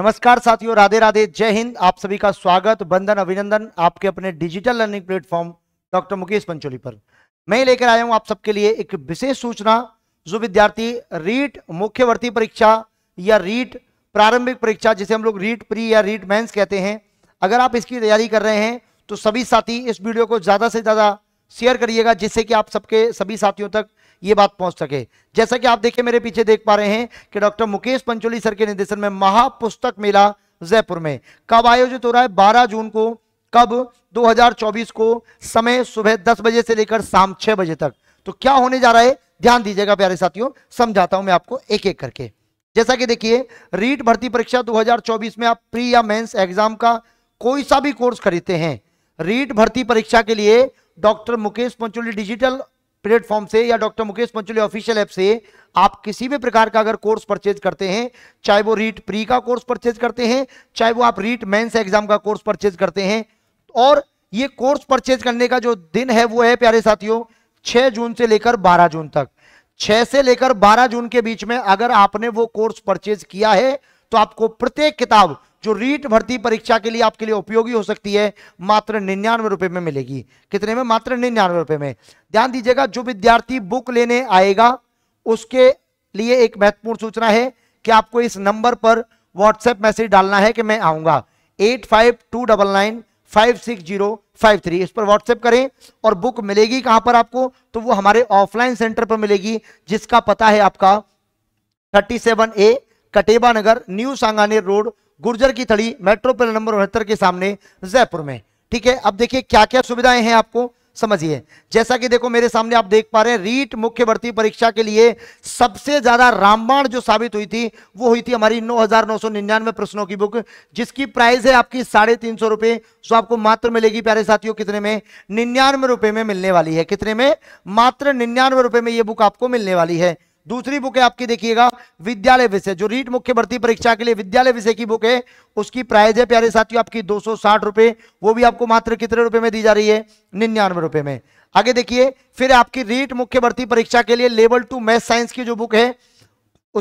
नमस्कार साथियों राधे राधे जय हिंद आप सभी का स्वागत बंधन अभिनंदन आपके अपने digital learning platform doctor Mukesh Pancholi पर मैं लेकर आया हूं आप सबके लिए एक विशेष सूचना जो विद्यार्थी रीट मुख्यवर्ती परीक्षा या रीट प्रारंभिक परीक्षा जिसे हम लोग रीट प्री या रीट मेंस कहते हैं अगर आप इसकी तैयारी कर रहे हैं तो सभी साथी इस वीडियो को ज़्यादा से ज़्यादा शेयर करिएगा जिससे कि आप सबके सभी साथियों तक ये बात पहुंच सके जैसा कि आप देखिए मेरे पीछे देख पा रहे हैं कि डॉक्टर मुकेश पंचोली सर के निर्देशन में महापुस्तक मेला जयपुर में कब आयोजित हो रहा है बारह जून को कब 2024 को समय सुबह 10 बजे से लेकर शाम 6 बजे तक तो क्या होने जा रहा है ध्यान दीजिएगा प्यारे साथियों समझाता हूं मैं आपको एक एक करके जैसा कि देखिए रीट भर्ती परीक्षा 2024 में आप प्री या मेंस एग्जाम का कोई सा भी कोर्स खरीदते हैं रीट भर्ती परीक्षा के लिए doctor Mukesh Pancholi digital platform से या doctor Mukesh Pancholi official app से आप किसी भी प्रकार का अगर कोर्स परचेज करते हैं चाहे वो रीट प्री का कोर्स परचेज करते हैं चाहे वो आप रीट मेन्स एग्जाम का कोर्स परचेज करते हैं और ये कोर्स परचेज करने का जो दिन है वो है प्यारे साथियों 6 जून से लेकर 12 जून तक 6 से लेकर 12 जून के बीच में अगर आपने वो कोर्स परचेज किया है तो आपको प्रत्येक किताब जो रीट भर्ती परीक्षा के लिए आपके लिए उपयोगी हो सकती है मात्र निन्यानवे रुपए में मिलेगी कितने में मात्र निन्यानवे रुपए में ध्यान दीजिएगा जो विद्यार्थी बुक लेने आएगा उसके लिए एक महत्वपूर्ण सूचना है कि आपको इस नंबर पर व्हाट्सएप मैसेज डालना है कि मैं आऊंगा eight five two double nine five six zero five three इस पर व्हाट्सएप करें और बुक मिलेगी कहां पर आपको तो वो हमारे ऑफलाइन सेंटर पर मिलेगी जिसका पता है आपका thirty seven A Kateba Nagar new Sanganer road Gurjar ki Thadi metro pail number उनहत्तर के सामने जयपुर में ठीक है अब देखिए क्या क्या सुविधाएं हैं आपको समझिए जैसा कि देखो मेरे सामने आप देख पा रहे हैं रीट मुख्य भर्ती परीक्षा के लिए सबसे ज्यादा रामबाण जो साबित हुई थी वो हुई थी हमारी 9,999 प्रश्नों की बुक जिसकी प्राइस है आपकी साढ़े तीन सौ रुपए जो आपको मात्र मिलेगी प्यारे साथियों कितने में निन्यानवे रुपए में मिलने वाली है कितने में मात्र निन्यानवे रुपए में यह बुक आपको मिलने वाली है दूसरी बुक है आपकी देखिएगा विद्यालय विषय जो रीट मुख्य भर्ती परीक्षा के लिए विद्यालय विषय की बुक है उसकी प्राइज है प्यारे साथियों आपकी दो सौ वो भी आपको मात्र कितने रुपए में दी जा रही है निन्यानवे रुपए में आगे देखिए फिर आपकी रीट मुख्य भर्ती परीक्षा के लिए लेवल टू मैथ साइंस की जो बुक है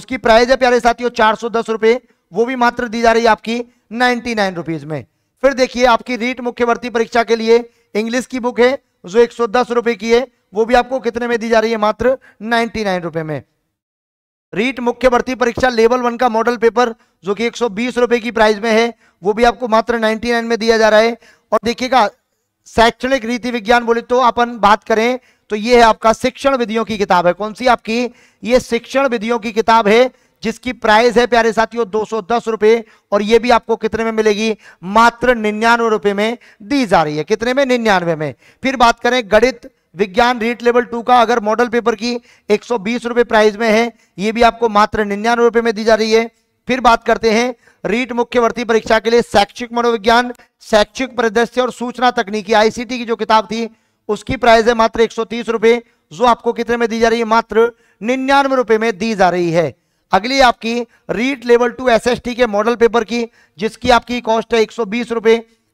उसकी प्राइज है प्यारे साथियों चार सौ दस रुपए वो भी मात्र दी जा रही है आपकी नाइनटी नाइन रुपीज में फिर देखिए आपकी रीट मुख्य भर्ती परीक्षा के लिए इंग्लिश की बुक है जो एक सौ दस रुपए की है वो भी आपको कितने में दी जा रही है मात्र नाइनटी नाइन रुपए में रीट मुख्य भर्ती परीक्षा लेवल वन का मॉडल पेपर जो कि एक रुपए की प्राइस में है वो भी आपको मात्र 99 में दिया जा रहा है और देखिएगा शैक्षणिक रीति विज्ञान बोले तो अपन बात करें तो ये है आपका शिक्षण विधियों की किताब है कौन सी आपकी ये शिक्षण विधियों की किताब है जिसकी प्राइस है प्यारे साथियों दो सौ और ये भी आपको कितने में मिलेगी मात्र निन्यानवे रुपए में दी जा रही है कितने में निन्यानवे में फिर बात करें गणित विज्ञान रेट लेवल टू का अगर मॉडल पेपर की एक सौ प्राइस में है ये भी आपको मात्र निन्यानवे रुपए में दी जा रही है फिर बात करते हैं रीट मुख्यवर्ती परीक्षा के लिए शैक्षिक मनोविज्ञान शैक्षिक परिदृश्य और सूचना तकनीकी आईसीटी की जो किताब थी उसकी प्राइस है मात्र एक सौ जो आपको कितने में दी जा रही है मात्र निन्यानवे रुपए में दी जा रही है अगली आपकी रीट लेवल टू एसएसटी के मॉडल पेपर की जिसकी आपकी कॉस्ट है एक सौ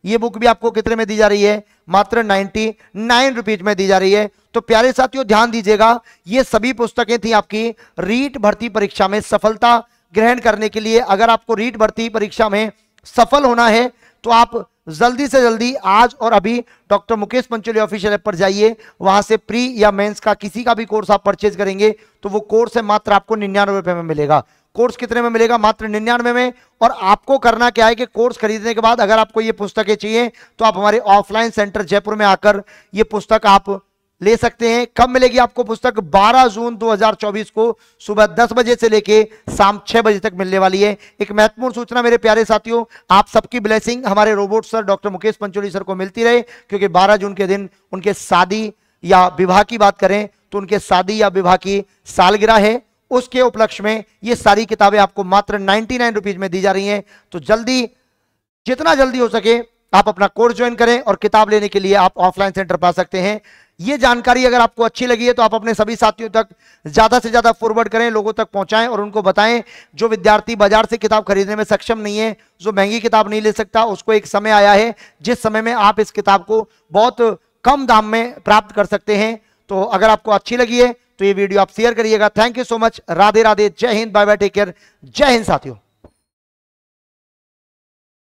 ये बुक भी आपको कितने में दी जा रही है मात्र नाइनटी नाइन रुपीज में दी जा रही है तो प्यारे साथियों ध्यान दीजिएगा ये सभी पुस्तकें थी आपकी रीट भर्ती परीक्षा में सफलता ग्रहण करने के लिए अगर आपको रीट भर्ती परीक्षा में सफल होना है तो आप जल्दी से जल्दी आज और अभी doctor Mukesh Pancholi official app पर जाइए वहां से प्री या मेंस का किसी का भी कोर्स आप परचेज करेंगे तो वो कोर्स है मात्र आपको निन्यानवे रुपए में मिलेगा कोर्स कितने में मिलेगा मात्र निन्यानवे में और आपको करना क्या है कि कोर्स खरीदने के बाद अगर आपको ये पुस्तकें चाहिए तो आप हमारे ऑफलाइन सेंटर जयपुर में आकर ये पुस्तक आप ले सकते हैं कब मिलेगी आपको पुस्तक 12 जून 2024 को सुबह 10 बजे से लेके शाम 6 बजे तक मिलने वाली है एक महत्वपूर्ण सूचना मेरे प्यारे साथियों आप सबकी ब्लेसिंग हमारे robot sir doctor Mukesh Pancholi sir को मिलती रहे क्योंकि 12 जून के दिन उनके शादी या विवाह की बात करें तो उनके शादी या विवाह की सालगिरह है उसके उपलक्ष्य में ये सारी किताबें आपको मात्र नाइन्टी नाइन रुपीज में दी जा रही हैं तो जल्दी जितना जल्दी हो सके आप अपना कोर्स ज्वाइन करें और किताब लेने के लिए आप ऑफलाइन सेंटर पा सकते हैं ये जानकारी अगर आपको अच्छी लगी है तो आप अपने सभी साथियों तक ज़्यादा से ज़्यादा फॉरवर्ड करें लोगों तक पहुंचाएं और उनको बताएं जो विद्यार्थी बाजार से किताब खरीदने में सक्षम नहीं है जो महंगी किताब नहीं ले सकता उसको एक समय आया है जिस समय में आप इस किताब को बहुत कम दाम में प्राप्त कर सकते हैं तो अगर आपको अच्छी लगी है तो ये वीडियो आप शेयर करिएगा thank you so much Radhe Radhe जय Hind bye bye take care जय हिंद साथियों